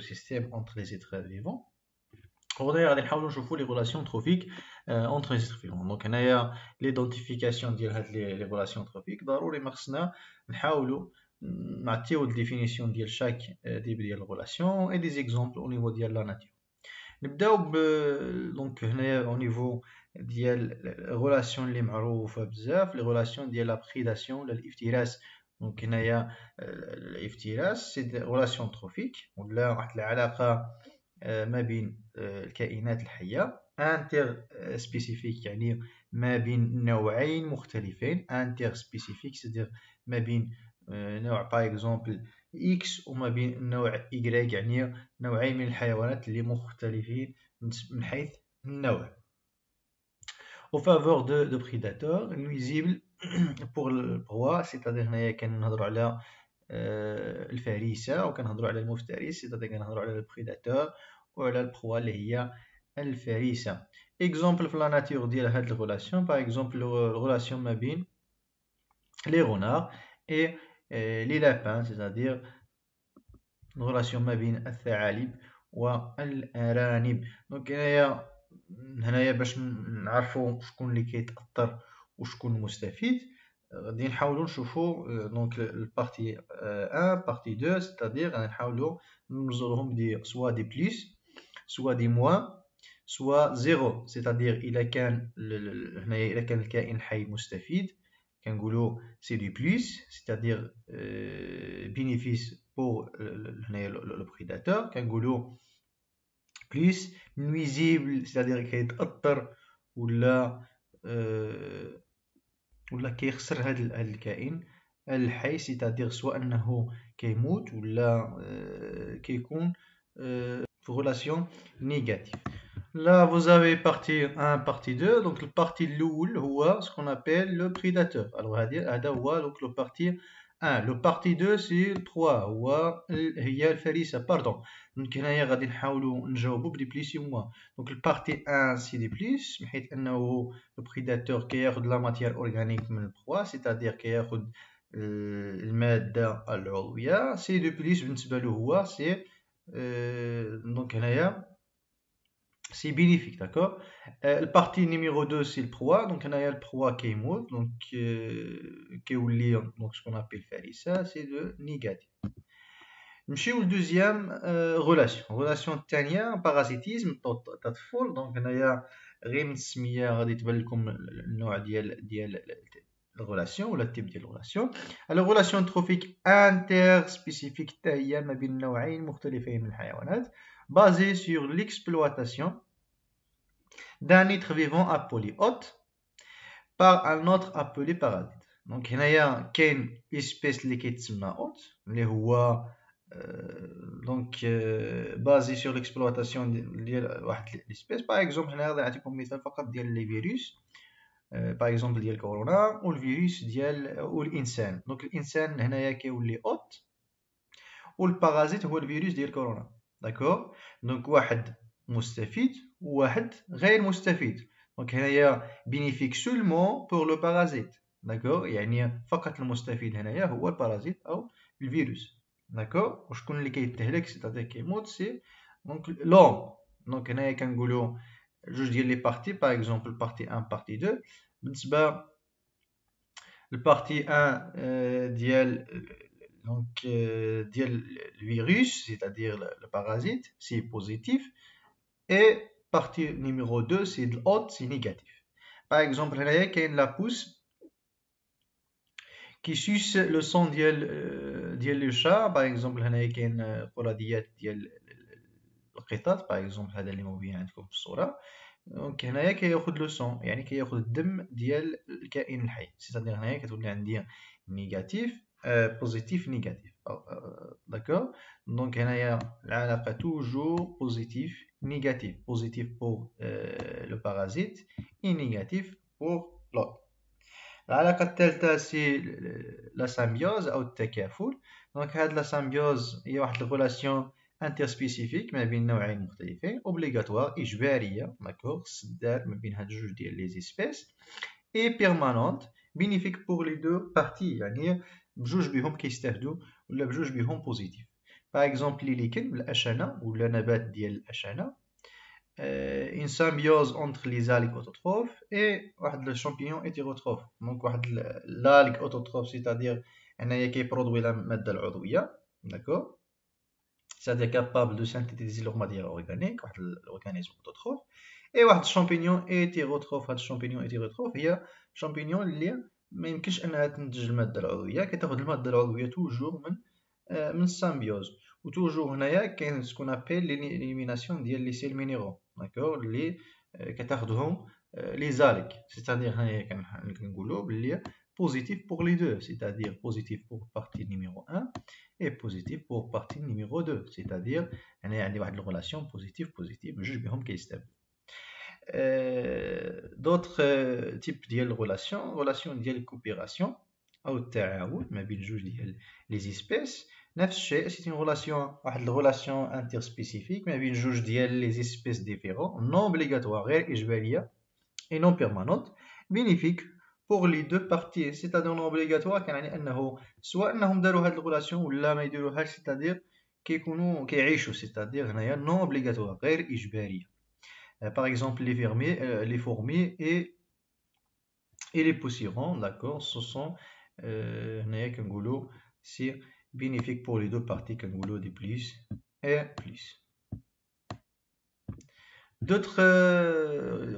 système entre les êtres vivants. voir les relations trophiques euh, entre les êtres vivants. Donc, l'identification des relations trophiques, nous avons la définition de chaque relation et des exemples au niveau de la nature. Nous euh, avons au niveau des euh, relations les relations de la prédation, de دونك هنايا آه، الافتراس سي دي تروفيك ولا واحد العلاقه آه، ما بين آه، الكائنات الحيه انتر سبيسيفيك يعني ما بين نوعين مختلفين انتر سبيسيفيك سيدير ما بين نوع باغ اكزومبل اكس وما بين نوع y يعني نوعين من الحيوانات اللي مختلفين من حيث النوع au faveur de, de prédateurs nuisibles بوغ البغوا سيتادير هنايا كنهضروا على الفريسه وكنهضروا على المفترس سيتادير كنهضروا على البريداتور وعلى البخوا اللي هي الفريسه اكزومبل في لا ناتور ديال هاد الغولاسيون باغ اكزومبل الغولاسيون ما بين لي غونار اي لي لابان سيتادير الغولاسيون ما بين الثعالب والارانب دونك هنايا هنايا باش نعرفوا شكون اللي كيتاثر وشكون المستفيد غادي نحاولوا نشوفوا دونك البارتي 1 بارتي 2 ستادير غادي نحاولوا نزورهم دي سوا دي بليس سوا دي موان سوا زيرو ستادير الا كان هنايا الا كان الكائن الحي مستفيد كنقولوا سي دي بليس ستادير بينيفيس بور هنايا لو بريداتور كنقولوا بليس نويزيبل ستادير كيتاثر ولا آه، ولا كيخسر هذا الكائن الحي سيتادير سوا انه كيموت ولا آه، كيكون آه، في غولاسيون نيجاتيف لا فوزافي بارتي 1 بارتي 2 دونك البارتي الاول هو سكون ابيل لو بريداتور الوغ هذا هو لو بارتي Ah, le parti 2 c'est 3 ouah il y a le pharis pardon donc il n'y a pas de phalou de plus ou moins donc le parti 1 c'est de plus mais peut le prédateur qui a de la matière organique c'est à dire qui a le le mets dans le c'est de plus je ne sais pas le quoi c'est euh, donc il c'est bénéfique, d'accord euh, le La partie numéro 2, c'est le proie. Donc, on a le proie qui est mort, donc, euh, qui est donc ce qu'on appelle faire ça, c'est le négatif. Je suis le deuxième euh, relation. Relation tania, parasitisme, t'as foule. Donc, on a le rims, comme le nom de relation, ou le type de relation. Alors, relation trophique interspécifique, tania, ma مختلفين من الحيوانات basée sur l'exploitation d'un être vivant appelé hôte par un autre appelé parasite. Donc, il y a une espèce qui est hôte, qui est donc euh, basée sur l'exploitation euh, de l'espèce. Par exemple, je a a un exemple les virus. Euh, par exemple, le corona ou le virus ou l'insan. Donc, l'insan, هنايا كيولي hôte ou le parasite ou le virus du corona D'accord Donc, واحد ou est-ce que c'est un mustaphite? Donc, il y a bénéfique seulement pour le parasite. D'accord Il y a un mustaphite, il y a un parasite, il y a un virus. D'accord Je sais que c'est un mode, c'est... l'homme, donc il y a un goulot, je dis les parties, par exemple, partie 1, partie 2, le parti 1, il y a le virus, c'est-à-dire le parasite, c'est positif. Et partie numéro 2, c'est de l'hôte, c'est négatif. Par exemple, il y a la pousse qui suce le sang ديال ديال euh, le chat. Par exemple, هنايا كاين القراديات ديال القطط. Par exemple, هذا اللي مبين عندكم في الصورة. دونك هنايا كياخذ لو سون يعني كياخذ الدم ديال الكائن الحي. سيتادير هنايا كتولي عندي نيجاتيف بوزيتيف نيجاتيف. Oh, euh, d'accord Donc, il y a toujours positif, négatif. Positif pour euh, le parasite et négatif pour l'autre. la telta, c'est la symbiose ou le Donc, la symbiose, il y a une relation interspécifique mais بين نوعين مختلفين obligatoire إجبارية hein, d'accord cest ما بين هاد جوج ديال les espèces et permanente bénéfique pour les deux parties بجوج بهم كيستافدوا ولا بجوج بهم بوزيتيف باغ اكزومبل ليليكن الاشعه ولا نبات ديال الاشعه اون سامبيوز اونتر لي زاليك اوتوتروف اي واحد الشامبيون ايتيروتروف دونك واحد لالك اوتوتروف سيتادير هنايا كيبرودوي لا الماده العضويه داكور سيتادير كابابل دو سانتيتيزي لوغما ديال اورغانيك واحد الاورغانيزم اوتوتروف اي واحد الشامبيون ايتيروتروف هاد الشامبيون ايتيروتروف هي شامبيون اللي ما يمكنش انها تنتج الماده العضويه كتاخذ الماده العضويه توجور من آه، من السامبيوز وتوجور هنايا كاين سكون ابيل ليليميناسيون ديال لي سيل مينيرو داكور لي آه، كتاخذهم آه، لي زالك سيتادير هنايا كنقولوا بلي بوزيتيف بوغ لي دو سيتادير بوزيتيف dire positif نيميرو partie 1 اي بوزيتيف pour بارتي نيميرو 2, c'est-à-dire il y بوزيتيف بوزيتيف relation positive-positive, Euh, d'autres euh, types de relations, relations de coopération, ou les espèces. C'est une relation, une relation interspécifique, mais une juge les espèces différentes, non obligatoire et non permanentes bénéfique pour les deux parties. C'est-à-dire non obligatoire, soit ils ont cette relation ou la c'est-à-dire qu'ils c'est-à-dire non obligatoire, غير إجبارية. Euh, par exemple, les, formés euh, les fourmis et, et les poussirons, d'accord Ce sont, euh, c'est bénéfique pour les deux parties, kangoulou des plus et plus. D'autres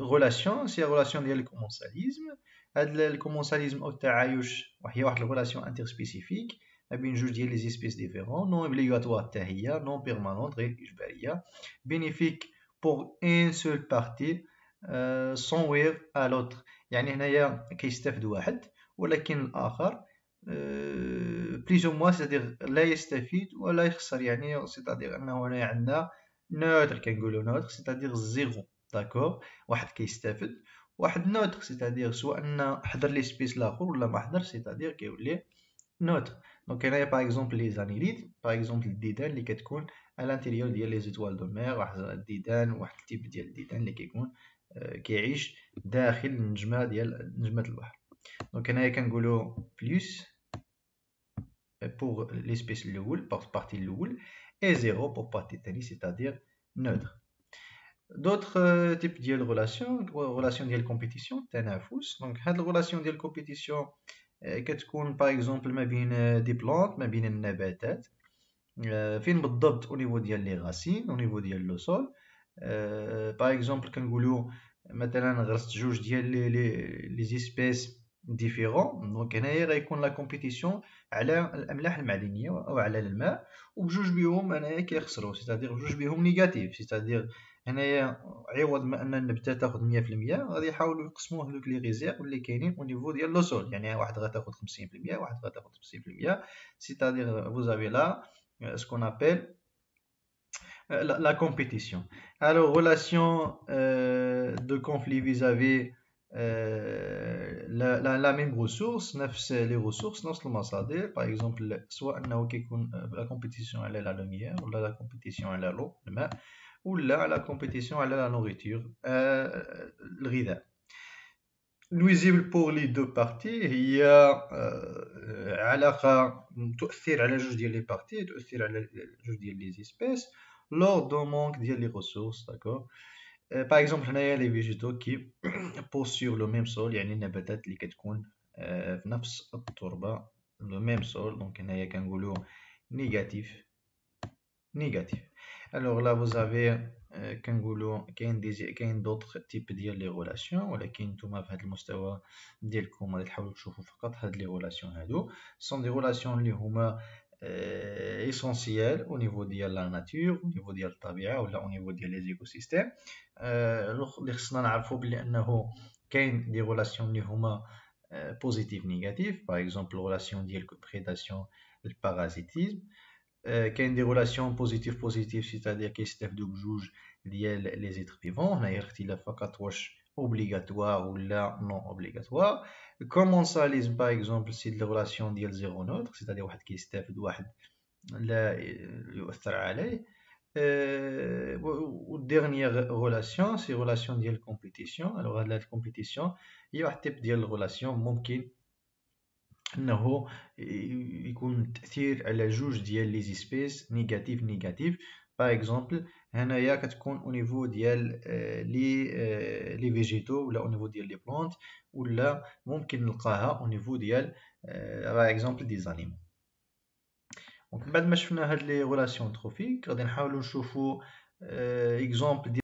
relations, c'est la relation du commensalisme. Le commensalisme au il y a une relation interspécifique. بين جوج ديال les espèces non non obligatoires, non هي نون بور ان سول بارتي صونوير ا l'autre. يعني هنايا كيستافد واحد ولكن الاخر بليز او موا سيتادير لا يستفيد ولا يخسر يعني سيتادير انه هنايا عندنا نوتر كنقولو نوتر سيتادير زيرو داكور واحد كيستافد واحد نوتر سيتادير سواء ان حضر لي سبيس لاخر ولا ما حضر سيتادير كيولي نوتر دونك هنايا باغ اكزومبل لي زانيليد باغ اكزومبل الديدان اللي كتكون à l'intérieur ديال étoiles de mer, واحد الديدان واحد التيب ديال الديدان اللي كيكون كيعيش داخل ديال دونك هنايا euh، pour l'espèce de pour partie et 0 pour partie c'est-à-dire neutre d'autres euh, types de relations relations de compétition تنافس donc relation relation de compétition euh، par exemple ما بين دي آه، فين بالضبط او نيفو ديال لي غاسين او نيفو ديال لو سول باغ اكزومبل كنقولوا مثلا غرست جوج ديال لي لي زيسبيس ديفيرون دونك هنايا غيكون لا كومبيتيسيون على الاملاح المعدنيه او على الماء وبجوج بهم انايا كيخسروا سيتادير بجوج بهم نيجاتيف سيتادير هنايا عوض ما ان النبته تاخذ 100% غادي يحاولوا يقسموه لوك لي غيزير واللي كاينين او نيفو ديال لو سول يعني واحد غتاخذ 50% واحد غتاخذ 50% سيتادير فوزافي لا Euh, ce qu'on appelle euh, la, compétition. Alors, relation euh, de conflit vis-à-vis la, la, la, même ressource, les ressources, non seulement ça, par exemple, soit la compétition elle est la lumière, ou la compétition elle est l'eau, ou là la compétition elle est la nourriture, euh, le rida. Luisible pour les deux parties il y a alors à faire des parties et des espèces lors d'un manque de ressources par exemple y a les végétaux qui poussent sur le même sol il y a des abattabilité qui dans la même le même sol donc on a un angle négatif négatif alors là vous avez euh, quels goulots quels des quels d'autres types d'ir relations ou les quels tout ma fait le monstereau vous comment les paroles je vous fais les relations là hein, dessous sont des relations les humains euh, essentiel au niveau de la nature au niveau de l'habillage ou au niveau de les écosystèmes donc euh, les gens ne savent pas bien que des relations les humains positif négatif par exemple les relations de prédation et le parasitisme euh, qu'est y a des relations positives positives c'est-à-dire qu'il s'est fait juge liés les êtres vivants on a dit facatouche obligatoire ou non obligatoire comment ça les par exemple c'est des relations liées zéro neutre c'est-à-dire un qui s'est fait un la il euh, euh, ou la dernière relation c'est relation de compétition alors la compétition il y a un type de relation possible انه يكون التاثير على جوج ديال لي سبيس نيجاتيف نيجاتيف باغ اكزومبل هنايا كتكون او آه، آه، نيفو ديال لي لي فيجيتو ولا او نيفو ديال لي بلونت ولا ممكن نلقاها او نيفو ديال باغ اكزومبل دي زانيمو دونك من بعد ما شفنا هاد لي غولاسيون تروفيك غادي نحاولو نشوفو اكزومبل آه،